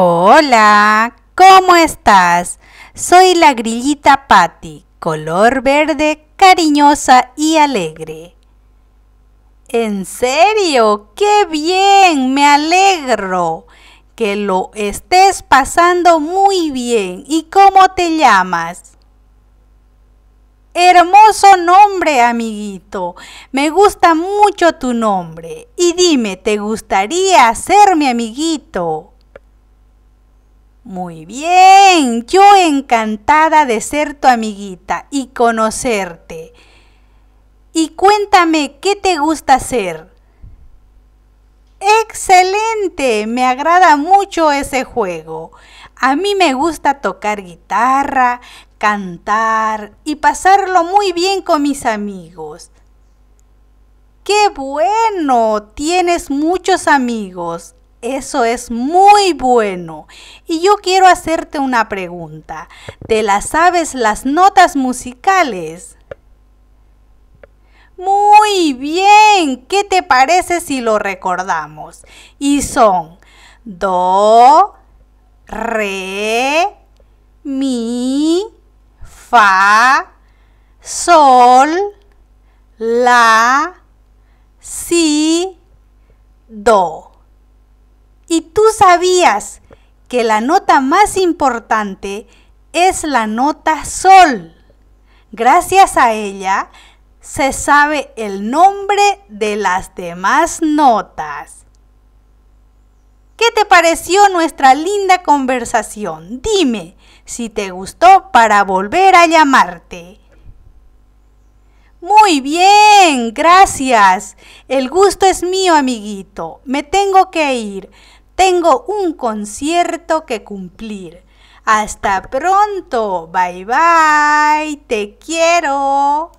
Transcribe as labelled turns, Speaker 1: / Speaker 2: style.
Speaker 1: Hola, ¿cómo estás? Soy la grillita Patty, color verde, cariñosa y alegre. ¿En serio? ¡Qué bien! Me alegro que lo estés pasando muy bien. ¿Y cómo te llamas? Hermoso nombre, amiguito. Me gusta mucho tu nombre. Y dime, ¿te gustaría ser mi amiguito? Muy bien, yo encantada de ser tu amiguita y conocerte. Y cuéntame, ¿qué te gusta hacer? Excelente, me agrada mucho ese juego. A mí me gusta tocar guitarra, cantar y pasarlo muy bien con mis amigos. ¡Qué bueno! Tienes muchos amigos. Eso es muy bueno. Y yo quiero hacerte una pregunta. ¿Te las sabes las notas musicales? Muy bien. ¿Qué te parece si lo recordamos? Y son do, re, mi, fa, sol, la, si, do. ¿Y tú sabías que la nota más importante es la nota sol? Gracias a ella se sabe el nombre de las demás notas. ¿Qué te pareció nuestra linda conversación? Dime si te gustó para volver a llamarte. Muy bien, gracias. El gusto es mío, amiguito. Me tengo que ir. Tengo un concierto que cumplir. Hasta pronto. Bye bye. Te quiero.